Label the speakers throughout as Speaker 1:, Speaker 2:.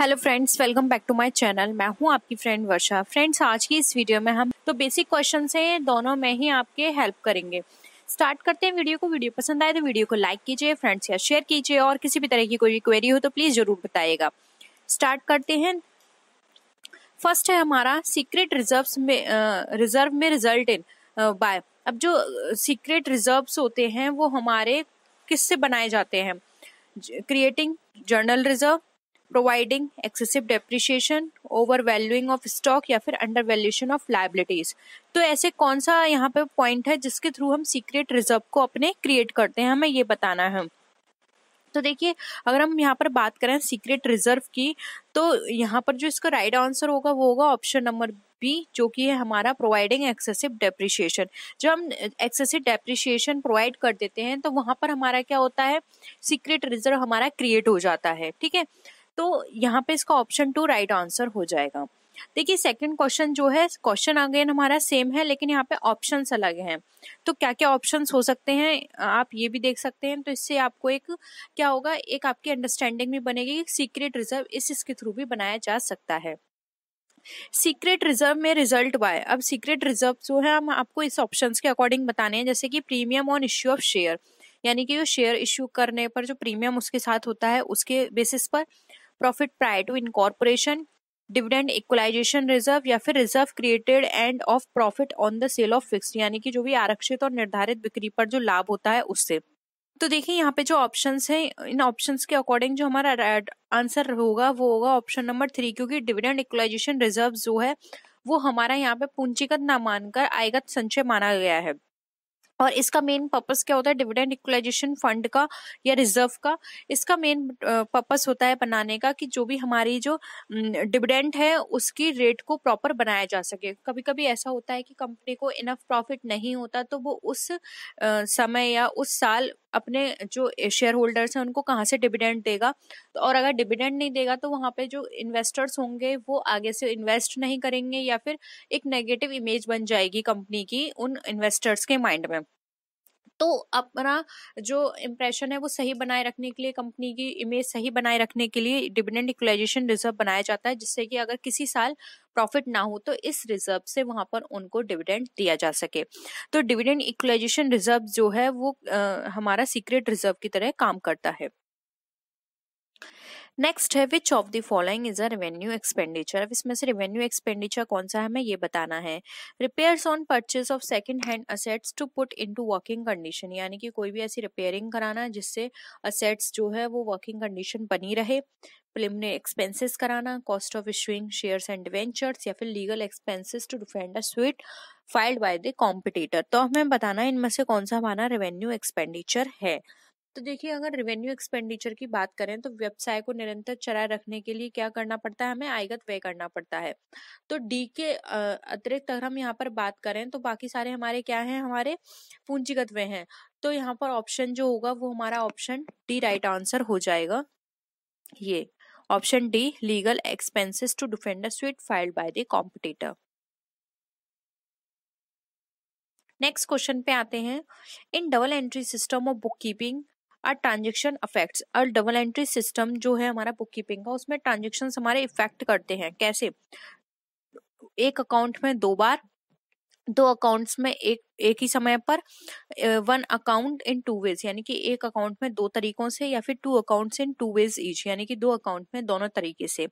Speaker 1: Hello friends welcome back to my channel मैं हूं आपकी फ्रेंड वर्षा फ्रेंड्स आज की इस वीडियो में हम तो बेसिक क्वेश्चन से दोनों में ही आपके हेल्प करेंगे स्टार्ट करते हैं वीडियो को वीडियो पसंद आए तो वीडियो को लाइक कीजिए फ्रेंड्स या शेयर कीजिए और किसी भी तरह की कोई क्वेरी हो तो प्लीज़ ज़रूर बताइएगा स्टार्ट करते हैं फर्स्ट है हमारा सीक्रेट रिजर्व में रिजर्व में रिजल्ट इन बाय अब जो सीक्रेट रिजर्व होते हैं वो हमारे किससे बनाए जाते हैं creating general reserve providing excessive depreciation over valuing of stock या फिर अंडर वैल्यूशन ऑफ लाइबिलिटीज तो ऐसे कौन सा यहाँ पे पॉइंट है जिसके थ्रू हम सीक्रेट रिजर्व को अपने क्रिएट करते हैं हमें ये बताना है तो देखिए अगर हम यहाँ पर बात करें सीक्रेट रिजर्व की तो यहाँ पर जो इसका राइट आंसर होगा वो होगा ऑप्शन नंबर बी जो कि है हमारा प्रोवाइडिंग एक्सेसिव डेप्रिशिएशन जब हम एक्सेसिव डेप्रिशिएशन प्रोवाइड कर देते हैं तो वहाँ पर हमारा क्या होता है सीक्रेट रिजर्व हमारा क्रिएट हो जाता है ठीक है तो यहाँ पे इसका ऑप्शन टू राइट आंसर हो जाएगा देखिए सेकंड क्वेश्चन जो है क्वेश्चन अगेन हमारा सेम है लेकिन यहाँ पे ऑप्शंस अलग हैं तो क्या क्या ऑप्शंस हो सकते हैं आप ये भी देख सकते हैं तो इससे आपको एक क्या होगा एक आपकी अंडरस्टैंडिंग भी बनेगी सीक्रेट रिजर्व इस इसके थ्रू भी बनाया जा सकता है सीक्रेट रिजर्व में रिजल्ट बाय अब सीक्रेट रिजर्व जो है हम आपको इस ऑप्शन के अकॉर्डिंग बताने हैं जैसे कि premium on issue of share यानी कि जो शेयर इश्यू करने पर जो प्रीमियम उसके साथ होता है उसके बेसिस पर profit prior to incorporation dividend equalisation reserve या फिर reserve created and of profit on the sale of fix यानी कि जो भी आरक्षित और निर्धारित बिक्री पर जो लाभ होता है उससे तो देखिए यहाँ पे जो ऑप्शन है इन ऑप्शन के अकॉर्डिंग जो हमारा आंसर होगा वो होगा ऑप्शन नंबर थ्री क्योंकि डिविडेंड इक्वलाइजेशन रिजर्व जो है वो हमारा यहाँ पे पूंजीगत ना मानकर आयगत संचय माना गया है और इसका मेन पर्पस क्या होता है डिविडेंड इक्वलाइजेशन फंड का या रिजर्व का इसका मेन पर्पस होता है बनाने का कि जो भी हमारी जो डिविडेंड है उसकी रेट को प्रॉपर बनाया जा सके कभी कभी ऐसा होता है कि कंपनी को इनफ प्रॉफिट नहीं होता तो वो उस समय या उस साल अपने जो शेयर होल्डर्स हैं उनको कहाँ से डिविडेंड देगा तो और अगर डिविडेंड नहीं देगा तो वहाँ पे जो इन्वेस्टर्स होंगे वो आगे से इन्वेस्ट नहीं करेंगे या फिर एक नेगेटिव इमेज बन जाएगी कंपनी की उन इन्वेस्टर्स के माइंड में तो अपना जो इम्प्रेशन है वो सही बनाए रखने के लिए कंपनी की इमेज सही बनाए रखने के लिए डिविडेंड इक्वलाइजेशन रिजर्व बनाया जाता है जिससे कि अगर किसी साल प्रॉफिट ना हो तो इस रिजर्व से वहां पर उनको डिविडेंड दिया जा सके तो डिविडेंड इक्वलाइजेशन रिजर्व जो है वो आ, हमारा सीक्रेट रिजर्व की तरह काम करता है नेक्स्ट है which of the following is a revenue expenditure अब इसमें से रेवेन्यू एक्सपेंडिचर कौन सा है हमें ये बताना है repairs on purchase of second hand assets to put into working condition यानी कि कोई भी ऐसी रिपेयरिंग कराना है जिससे असेट्स जो है वो वर्किंग कंडीशन बनी रहे प्रिलिमिनरी एक्सपेंसेस कराना cost of issuing share and ventures या फिर legal expenses to defend a suit filed by the competitor तो हमें बताना इनमें से कौन सा हमारा रेवेन्यू एक्सपेंडिचर है तो देखिए अगर रेवेन्यू एक्सपेंडिचर की बात करें तो व्यवसाय को निरंतर चलाए रखने के लिए क्या करना पड़ता है हमें आयगत व्यय करना पड़ता है तो डी के अतिरिक्त अगर हम यहाँ पर बात करें तो बाकी सारे हमारे क्या हैं हमारे पूंजीगत व्यय हैं तो यहाँ पर ऑप्शन जो होगा वो हमारा ऑप्शन डी राइट आंसर हो जाएगा ये option D legal expenses to defend suit filed by the competitor next question पे आते हैं in double entry system of book keeping और ट्रांजेक्शन अफेक्ट्स और डबल एंट्री सिस्टम जो है हमारा बुक कीपिंग का उसमें ट्रांजेक्शन हमारे इफेक्ट करते हैं कैसे एक अकाउंट में दो बार दो अकाउंट्स में एक एक ही समय पर one account in two ways यानी कि एक अकाउंट में दो तरीकों से या फिर two accounts in two ways each यानी कि दो अकाउंट में दोनों तरीके से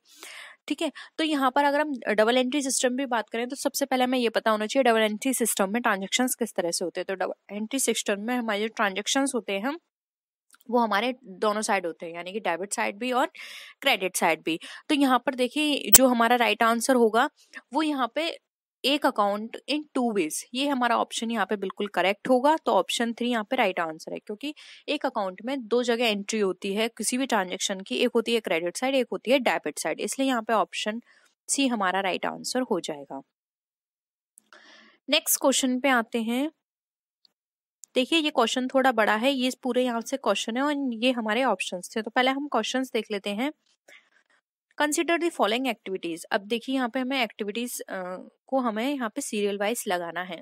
Speaker 1: ठीक है तो यहाँ पर अगर हम डबल एंट्री सिस्टम भी बात करें तो सबसे पहले हमें ये पता होना चाहिए डबल एंट्री सिस्टम में ट्रांजेक्शन किस तरह से होते हैं तो डबल एंट्री सिस्टम में हमारे जो ट्रांजेक्शन होते हैं वो हमारे दोनों साइड होते हैं यानी कि डेबिट साइड भी और क्रेडिट साइड भी तो यहाँ पर देखिए जो हमारा राइट आंसर होगा वो यहाँ पे एक अकाउंट इन टू वेज ये हमारा ऑप्शन यहाँ पे बिल्कुल करेक्ट होगा तो ऑप्शन थ्री यहाँ पे राइट right आंसर है क्योंकि एक अकाउंट में दो जगह एंट्री होती है किसी भी ट्रांजेक्शन की एक होती है क्रेडिट साइड एक होती है डेबिट साइड इसलिए यहाँ पे ऑप्शन सी हमारा राइट right आंसर हो जाएगा नेक्स्ट क्वेश्चन पे आते हैं देखिए ये क्वेश्चन थोड़ा बड़ा है ये पूरे यहाँ से क्वेश्चन है और ये हमारे ऑप्शन थे तो पहले हम क्वेश्चन देख लेते हैं कंसिडर दी फॉलोइंग एक्टिविटीज अब देखिए यहाँ पे हमें एक्टिविटीज को हमें यहाँ पे सीरियल वाइज लगाना है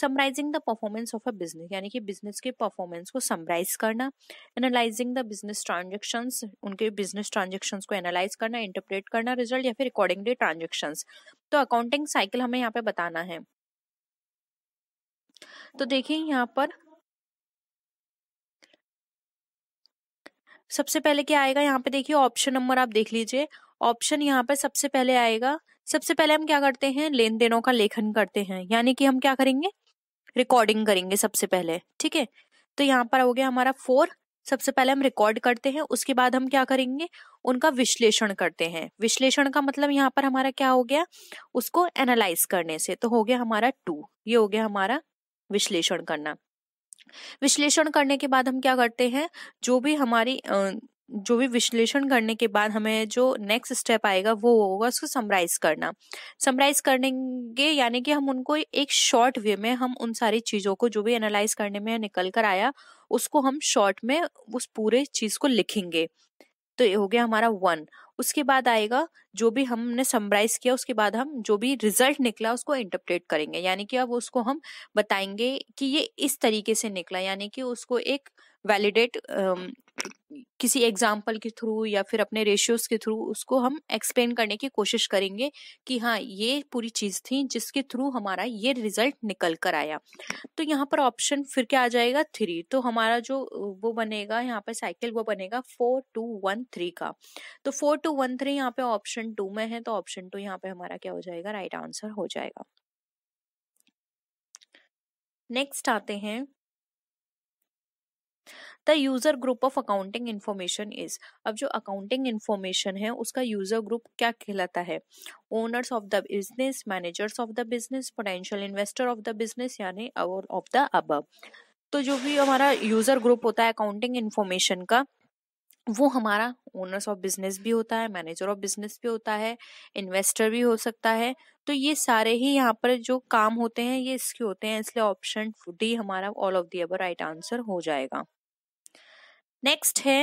Speaker 1: summarising the performance of a business यानी कि बिजनेस के परफॉर्मेंस को समराइज करना एनालाइजिंग द बिजनेस ट्रांजेक्शन उनके बिजनेस ट्रांजेक्शन को एनालाइज करना इंटरप्रेट करना रिजल्ट या फिर अकॉर्डिंगली ट्रांजेक्शन तो अकाउंटिंग साइकिल हमें यहाँ पे बताना है तो देखिए यहाँ पर सबसे पहले क्या आएगा यहाँ पे देखिए ऑप्शन नंबर आप देख लीजिए ऑप्शन यहाँ पे सबसे पहले आएगा सबसे पहले हम क्या करते हैं लेन देनों का लेखन करते हैं यानी कि हम क्या करेंगे रिकॉर्डिंग करेंगे सबसे पहले ठीक है तो यहाँ पर हो गया हमारा फोर सबसे पहले हम रिकॉर्ड करते हैं उसके बाद हम क्या करेंगे उनका विश्लेषण करते हैं विश्लेषण का मतलब यहाँ पर हमारा क्या हो गया उसको एनालाइज करने से तो हो गया हमारा टू ये हो गया हमारा विश्लेषण करना विश्लेषण करने के बाद हम क्या करते हैं जो भी हमारी जो भी विश्लेषण करने के बाद हमें जो नेक्स्ट स्टेप आएगा वो होगा उसको समराइज करना समराइज करेंगे यानी कि हम उनको एक शॉर्ट वे में हम उन सारी चीज़ों को जो भी एनालाइज करने में निकल कर आया उसको हम शॉर्ट में उस पूरे चीज़ को लिखेंगे तो ये हो गया हमारा वन उसके बाद आएगा जो भी हमने समराइज किया उसके बाद हम जो भी रिजल्ट निकला उसको इंटरप्रेट करेंगे यानी कि अब उसको हम बताएंगे कि ये इस तरीके से निकला यानी कि उसको एक वैलिडेट किसी एग्जाम्पल के थ्रू या फिर अपने रेशियोज के थ्रू उसको हम एक्सप्लेन करने की कोशिश करेंगे कि हाँ ये पूरी चीज थी जिसके थ्रू हमारा ये रिजल्ट निकल कर आया तो यहाँ पर ऑप्शन फिर क्या आ जाएगा थ्री तो हमारा जो वो बनेगा यहाँ पे साइकिल वो बनेगा फोर टू वन थ्री का तो फोर टू वन थ्री यहाँ पे ऑप्शन टू में है तो ऑप्शन टू यहाँ पे हमारा क्या हो जाएगा राइट right आंसर हो जाएगा नेक्स्ट आते हैं the user group of accounting information is अब जो अकाउंटिंग इन्फॉर्मेशन है उसका यूजर ग्रुप क्या कहलाता है owners of the business managers of the business potential investor of the business यानी और ऑफ द अब तो जो भी हमारा यूजर ग्रुप होता है अकाउंटिंग इन्फॉर्मेशन का वो हमारा ओनर्स ऑफ बिजनेस भी होता है मैनेजर ऑफ बिजनेस भी होता है इन्वेस्टर भी हो सकता है तो ये सारे ही यहाँ पर जो काम होते हैं ये इसके होते हैं इसलिए ऑप्शन डी हमारा all of the above right answer हो जाएगा नेक्स्ट है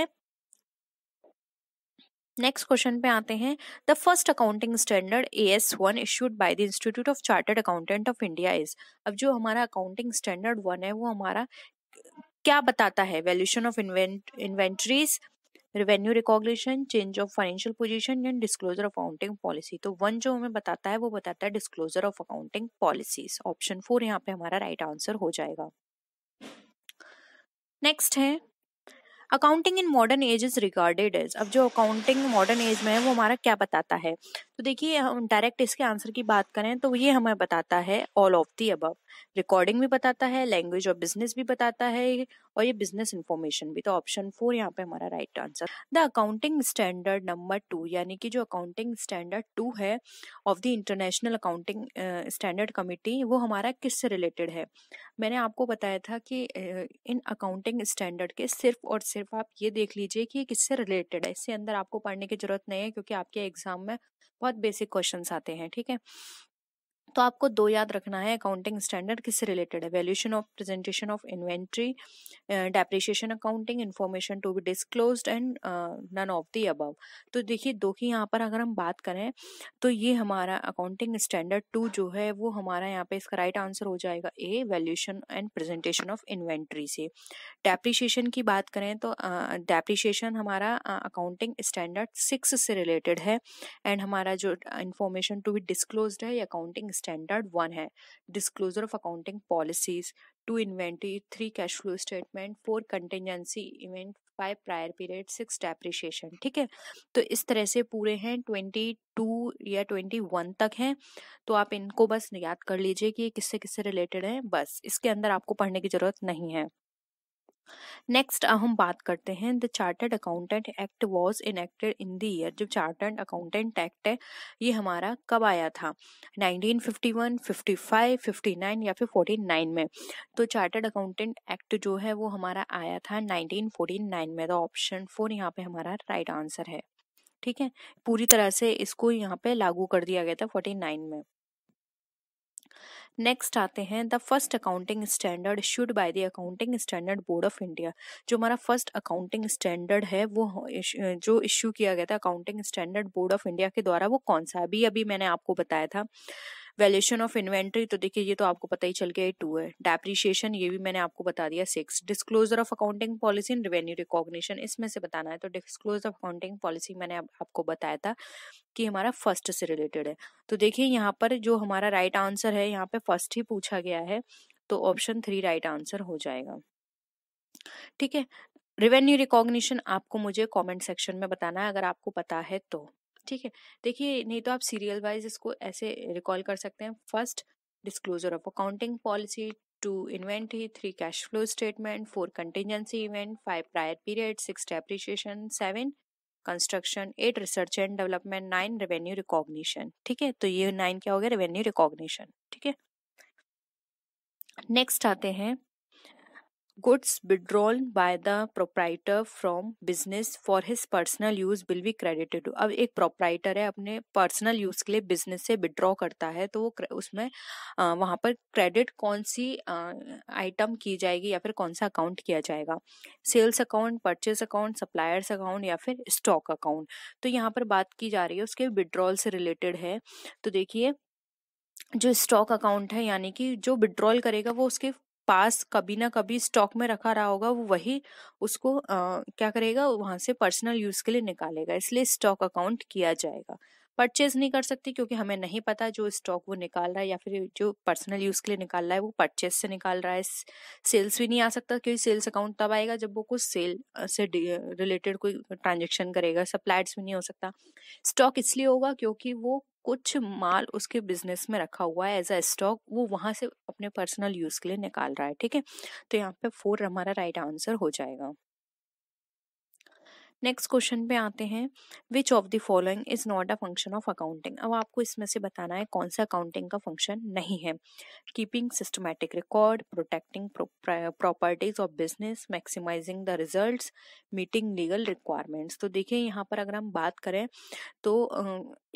Speaker 1: नेक्स्ट क्वेश्चन पे आते हैं the first accounting standard A S one issued by the institute of chartered accountant of India is अब जो हमारा अकाउंटिंग स्टैंडर्ड वन है वो हमारा क्या बताता है valuation of inventories revenue recognition change of financial position and disclosure of accounting policy तो वन जो हमें बताता है वो बताता है disclosure of accounting policies option four यहाँ पे हमारा राइट right आंसर हो जाएगा नेक्स्ट है accounting in modern age is regarded as अब जो अकाउंटिंग मॉडर्न एज में है वो हमारा क्या बताता है तो देखिए हम डायरेक्ट इसके आंसर की बात करें तो ये हमें बताता है all of the above recording भी बताता है लैंग्वेज और बिजनेस भी बताता है और ये बिजनेस इन्फॉर्मेशन भी तो ऑप्शन फोर यहाँ पे हमारा right answer the accounting standard number two यानी कि जो अकाउंटिंग स्टैंडर्ड टू है of the international accounting standard committee वो हमारा किससे रिलेटेड है मैंने आपको बताया था कि इन अकाउंटिंग स्टैंडर्ड के सिर्फ और सिर्फ आप ये देख लीजिए कि ये किससे रिलेटेड है इससे अंदर आपको पढ़ने की जरूरत नहीं है क्योंकि आपके एग्जाम में बहुत बेसिक क्वेश्चन आते हैं ठीक है तो आपको दो याद रखना है अकाउंटिंग स्टैंडर्ड किससे रिलेटेड है valuation of presentation of inventory depreciation accounting information to be disclose and none of the above तो देखिए दो की यहाँ पर अगर हम बात करें तो ये हमारा अकाउंटिंग स्टैंडर्ड टू जो है वो हमारा यहाँ पे इसका राइट आंसर हो जाएगा A valuation and presentation of inventory से डेप्रिशिएशन की बात करें तो डेप्रिशिएशन uh, हमारा अकाउंटिंग स्टैंडर्ड सिक्स से रिलेटेड है एंड हमारा जो इन्फॉर्मेशन टू बी डिस्क्लोज है ये अकाउंटिंग स्टैंडर्ड वन है disclosure of accounting policies two inventory three cash flow statement four contingency event five prior period six depreciation ठीक है तो इस तरह से पूरे हैं ट्वेंटी टू या ट्वेंटी वन तक हैं तो आप इनको बस याद कर लीजिए कि ये किससे किससे रिलेटेड हैं बस इसके अंदर आपको पढ़ने की ज़रूरत नहीं है नेक्स्ट हम बात करते हैं the chartered accountant act was enacted in the year जो चार्टर्ड अकाउंटेंट एक्ट है ये हमारा कब आया था 1951, 55, 59 या फिर 49 में तो चार्टर्ड अकाउंटेंट एक्ट जो है वो हमारा आया था 1949 में तो ऑप्शन फोर यहाँ पे हमारा राइट right आंसर है ठीक है पूरी तरह से इसको यहाँ पे लागू कर दिया गया था फोर्टी में नेक्स्ट आते हैं the first accounting standard should by the accounting standard board of India जो हमारा फर्स्ट अकाउंटिंग स्टैंडर्ड है वो जो इश्यू किया गया था accounting standard board of India के द्वारा वो कौन सा अभी अभी मैंने आपको बताया था वैल्यूशन ऑफ इन्वेंट्री तो देखिए ये तो आपको पता ही चल गया टू है डेप्रीशिएशन ये भी मैंने आपको बता दिया six disclosure of accounting policy and revenue recognition इसमें से बताना है तो डिस्क्लोजर ऑफ अकाउंटिंग पॉलिसी मैंने आप, आपको बताया था कि हमारा फर्स्ट से रिलेटेड है तो देखिए यहाँ पर जो हमारा राइट right आंसर है यहाँ पे फर्स्ट ही पूछा गया है तो ऑप्शन थ्री राइट आंसर हो जाएगा ठीक है रेवेन्यू रिकॉग्निशन आपको मुझे कमेंट सेक्शन में बताना है अगर आपको पता है तो ठीक है देखिए नहीं तो आप सीरियल वाइज इसको ऐसे रिकॉल कर सकते हैं first disclosure of accounting policy two inventory three cash flow statement four contingency event five prior period six depreciation seven construction eight research and development nine revenue recognition ठीक है तो ये nine क्या हो गया रेवेन्यू रिकॉग्निशन ठीक है next आते हैं goods withdrawn by the proprietor from business for his personal use will be credited अब एक proprietor है अपने personal use के लिए business से withdraw करता है तो वो उसमें वहाँ पर credit कौन सी item की जाएगी या फिर कौन सा account किया जाएगा sales account, purchase account, suppliers account या फिर stock account तो यहाँ पर बात की जा रही है उसके withdrawal से related है तो देखिए जो स्टॉक अकाउंट है यानी कि जो विड्रॉल करेगा वो उसके पास कभी ना कभी स्टॉक में रखा रहा होगा वो वही उसको आ, क्या करेगा वहां से पर्सनल यूज के लिए निकालेगा इसलिए स्टॉक अकाउंट किया जाएगा परचेज नहीं कर सकते क्योंकि हमें नहीं पता जो स्टॉक वो निकाल रहा है या फिर जो पर्सनल यूज के लिए निकाल रहा है वो परचेज से निकाल रहा है सेल्स भी नहीं आ सकता क्योंकि सेल्स अकाउंट तब आएगा जब वो कुछ सेल से रिलेटेड कोई ट्रांजेक्शन करेगा सप्लाइड्स भी नहीं हो सकता स्टॉक इसलिए होगा क्योंकि वो कुछ माल उसके बिजनेस में रखा हुआ है एज अ स्टॉक वो वहां से अपने पर्सनल यूज के लिए निकाल रहा है ठीक है तो यहाँ पे फोर हमारा राइट आंसर हो जाएगा नेक्स्ट क्वेश्चन पे आते हैं which of the following is not a function of accounting अब आपको इसमें से बताना है कौन सा अकाउंटिंग का फंक्शन नहीं है keeping systematic record protecting properties of business maximising the result meeting legal requirements तो देखिए यहाँ पर अगर हम बात करें तो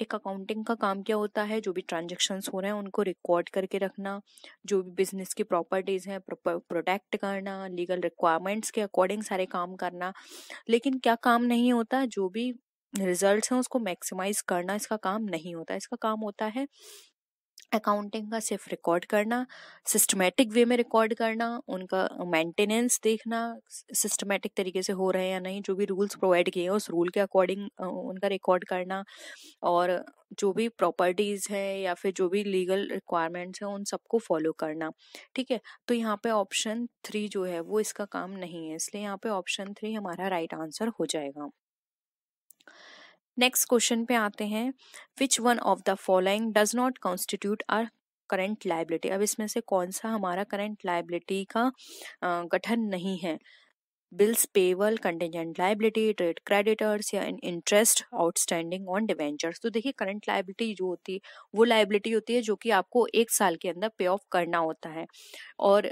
Speaker 1: एक अकाउंटिंग का काम क्या होता है जो भी ट्रांजेक्शन्स हो रहे हैं उनको रिकॉर्ड करके रखना जो भी बिजनेस की प्रॉपर्टीज़ हैं प्रोटेक्ट करना लीगल रिक्वायरमेंट्स के अकॉर्डिंग सारे काम करना लेकिन क्या काम काम नहीं होता जो भी रिजल्ट्स हैं उसको मैक्सिमाइज करना इसका काम नहीं होता इसका काम होता है अकाउंटिंग का सिर्फ रिकॉर्ड करना सिस्टमेटिक वे में रिकॉर्ड करना उनका मेंटेनेंस देखना सिस्टमेटिक तरीके से हो रहे हैं या नहीं जो भी रूल्स प्रोवाइड किए हैं उस रूल के अकॉर्डिंग उनका रिकॉर्ड करना और जो भी प्रॉपर्टीज़ हैं या फिर जो भी लीगल रिक्वायरमेंट्स हैं उन सबको फॉलो करना ठीक है तो यहाँ पे ऑप्शन थ्री जो है वो इसका काम नहीं है इसलिए यहाँ पे ऑप्शन थ्री हमारा राइट right आंसर हो जाएगा नेक्स्ट क्वेश्चन पे आते हैं which one of the following does not constitute are current liability अब इसमें से कौन सा हमारा करंट लाइबिलिटी का गठन नहीं है bills payable contingent liability trade creditors या इंटरेस्ट आउटस्टैंडिंग ऑन डिवेंचर्स तो देखिए करंट लाइबिलिटी जो होती है वो लाइबिलिटी होती है जो कि आपको एक साल के अंदर पे ऑफ करना होता है और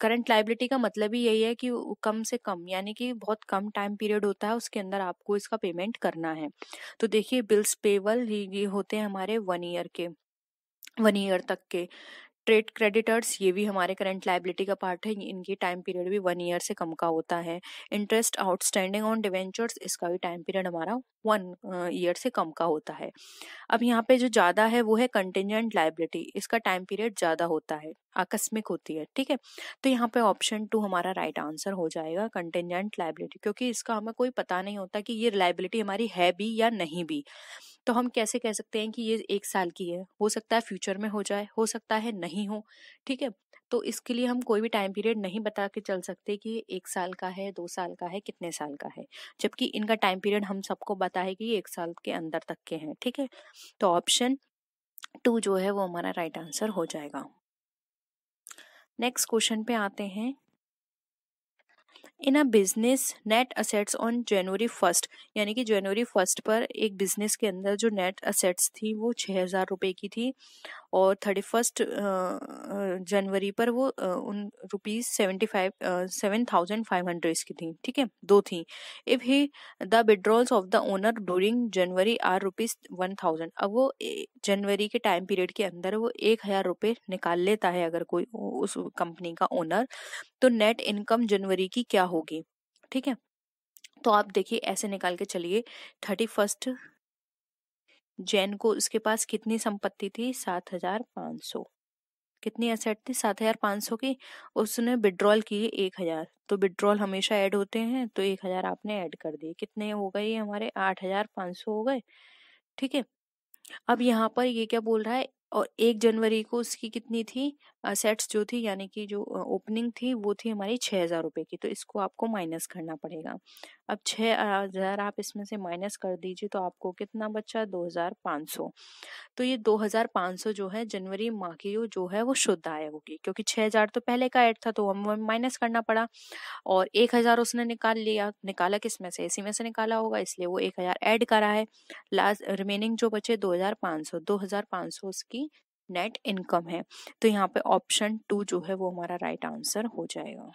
Speaker 1: करंट uh, लाइबिलिटी का मतलब ही यही है कि कम से कम यानी कि बहुत कम टाइम पीरियड होता है उसके अंदर आपको इसका पेमेंट करना है तो देखिए बिल्स पेबल ये होते हैं हमारे वन ईयर के वन ईयर तक के ट्रेड क्रेडिटर्स ये भी हमारे करंट लाइबिलिटी का पार्ट है इनकी टाइम पीरियड भी वन ईयर से कम का होता है इंटरेस्ट आउटस्टैंडिंग ऑन डिवेंचर्स इसका भी टाइम पीरियड हमारा वन ईयर से कम का होता है अब यहाँ पे जो ज़्यादा है वो है कंटिजेंट लाइबिलिटी इसका टाइम पीरियड ज़्यादा होता है आकस्मिक होती है ठीक है तो यहाँ पे ऑप्शन टू हमारा राइट आंसर हो जाएगा कंटेंजेंट लाइबिलिटी क्योंकि इसका हमें कोई पता नहीं होता कि ये लाइबिलिटी हमारी है भी या नहीं भी तो हम कैसे कह सकते हैं कि ये एक साल की है हो सकता है फ्यूचर में हो जाए हो सकता है नहीं हो ठीक है तो इसके लिए हम कोई भी टाइम पीरियड नहीं बता के चल सकते कि ये एक साल का है दो साल का है कितने साल का है जबकि इनका टाइम पीरियड हम सबको बता है कि ये एक साल के अंदर तक के हैं ठीक है तो ऑप्शन टू जो है वो हमारा राइट आंसर हो जाएगा नेक्स्ट क्वेश्चन पे आते हैं in a business net assets on January first यानी कि जनवरी फर्स्ट पर एक बिजनेस के अंदर जो नेट असेट्स थी वो छः हज़ार रुपये की थी और थर्टी फर्स्ट जनवरी पर वो उन rupees seventy five seven thousand five hundred की थी ठीक है दो थी if he the withdrawals of the owner during January are rupees one thousand अब वो जनवरी के टाइम पीरियड के अंदर वो एक हजार रुपये निकाल लेता है अगर कोई उस कंपनी का ओनर तो नेट इनकम जनवरी की क्या होगी ठीक है तो आप देखिए ऐसे निकाल के चलिए थर्टी फर्स्ट जैन को उसके पास कितनी संपत्ति थी सात हजार पाँच सौ कितनी असेट थी सात हजार पाँच सौ की उसने विड्रॉल की एक हजार तो विड्रॉल हमेशा ऐड होते हैं तो एक हजार आपने ऐड कर दिए कितने हो गए हमारे आठ हजार पाँच सौ हो गए ठीक है अब यहाँ पर ये क्या बोल रहा है और एक जनवरी को उसकी कितनी थी सेट्स जो थी यानी कि जो ओपनिंग थी वो थी हमारी छः हज़ार रुपये की तो इसको आपको माइनस करना पड़ेगा अब छः हज़ार आप इसमें से माइनस कर दीजिए तो आपको कितना बचा दो हज़ार पाँच सौ तो ये दो हज़ार पाँच सौ जो है जनवरी माह की जो है वो शुद्ध आय होगी क्योंकि छः हज़ार तो पहले का ऐड था तो हमें माइनस करना पड़ा और एक हज़ार उसने निकाल लिया निकाला किस में से इसी में से निकाला होगा इसलिए वो एक हज़ार ऐड करा है लास्ट रिमेनिंग जो बचे दो हज़ार पाँच सौ दो हज़ार पाँच सौ उसकी नेट इनकम है तो यहाँ पे ऑप्शन टू जो है वो हमारा राइट right आंसर हो जाएगा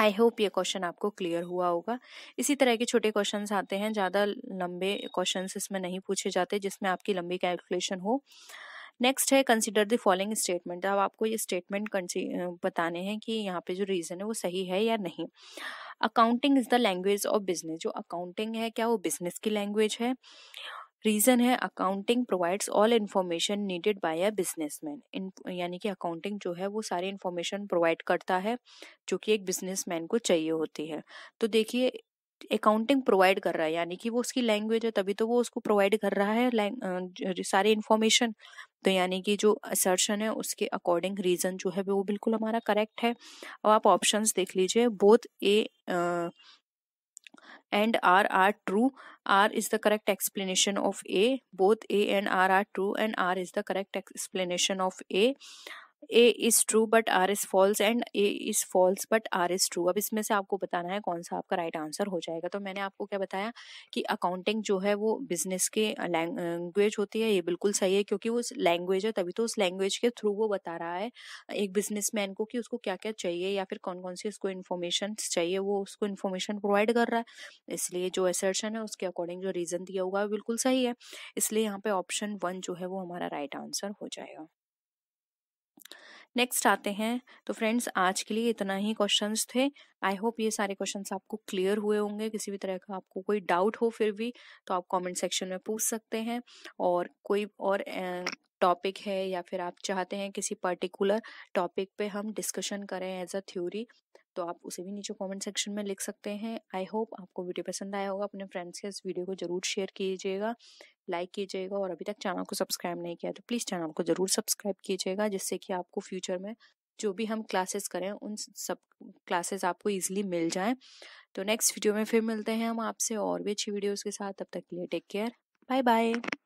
Speaker 1: आई होप ये क्वेश्चन आपको क्लियर हुआ होगा इसी तरह के छोटे क्वेश्चन आते हैं ज़्यादा लंबे क्वेश्चन इसमें नहीं पूछे जाते जिसमें आपकी लंबी कैलकुलेशन हो नेक्स्ट है कंसिडर द फॉलोइंग स्टेटमेंट अब आपको ये स्टेटमेंट बताने हैं कि यहाँ पे जो रीज़न है वो सही है या नहीं accounting is the language of business जो अकाउंटिंग है क्या वो बिजनेस की लैंग्वेज है रीज़न है accounting provides all information needed by a businessman यानी कि अकाउंटिंग जो है वो सारी इन्फॉर्मेशन प्रोवाइड करता है जो कि एक बिजनेसमैन को चाहिए होती है तो देखिए अकाउंटिंग प्रोवाइड कर रहा है यानी कि वो उसकी लैंग्वेज है तभी तो वो उसको प्रोवाइड कर रहा है सारे इन्फॉर्मेशन तो यानी कि जो असर्शन है उसके अकॉर्डिंग रीज़न जो है वो बिल्कुल हमारा करेक्ट है अब आप ऑप्शंस देख लीजिए both A and R are true. R is the correct explanation of A. Both A and R are true and R is the correct explanation of A. A is true but R is false and A is false but R is true अब इसमें से आपको बताना है कौन सा आपका right right answer हो जाएगा तो मैंने आपको क्या बताया कि अकाउंटिंग जो है वो बिजनेस के लैंग्वेज होती है ये बिल्कुल सही है क्योंकि वो लैंग्वेज है तभी तो उस लैंग्वेज के थ्रू वो बता रहा है एक बिजनेस को कि उसको क्या क्या चाहिए या फिर कौन कौन सी उसको इन्फॉर्मेशन चाहिए वो उसको इन्फॉर्मेशन प्रोवाइड कर रहा है इसलिए जो एसर्शन है उसके अकॉर्डिंग जो रीज़न दिया हुआ है बिल्कुल सही है इसलिए यहाँ पे ऑप्शन वन जो है वो हमारा राइट right आंसर हो जाएगा नेक्स्ट आते हैं तो फ्रेंड्स आज के लिए इतना ही क्वेश्चंस थे आई होप ये सारे क्वेश्चंस आपको क्लियर हुए होंगे किसी भी तरह का आपको कोई डाउट हो फिर भी तो आप कमेंट सेक्शन में पूछ सकते हैं और कोई और टॉपिक है या फिर आप चाहते हैं किसी पर्टिकुलर टॉपिक पे हम डिस्कशन करें एज अ थ्योरी तो आप उसे भी नीचे कमेंट सेक्शन में लिख सकते हैं आई होप आपको वीडियो पसंद आया होगा अपने फ्रेंड्स के इस वीडियो को जरूर शेयर कीजिएगा लाइक कीजिएगा और अभी तक चैनल को सब्सक्राइब नहीं किया तो प्लीज़ चैनल को ज़रूर सब्सक्राइब कीजिएगा जिससे कि आपको फ्यूचर में जो भी हम क्लासेस करें उन सब क्लासेस आपको इजीली मिल जाएं तो नेक्स्ट वीडियो में फिर मिलते हैं हम आपसे और भी अच्छी वीडियोस के साथ तब तक के लिए टेक केयर बाय बाय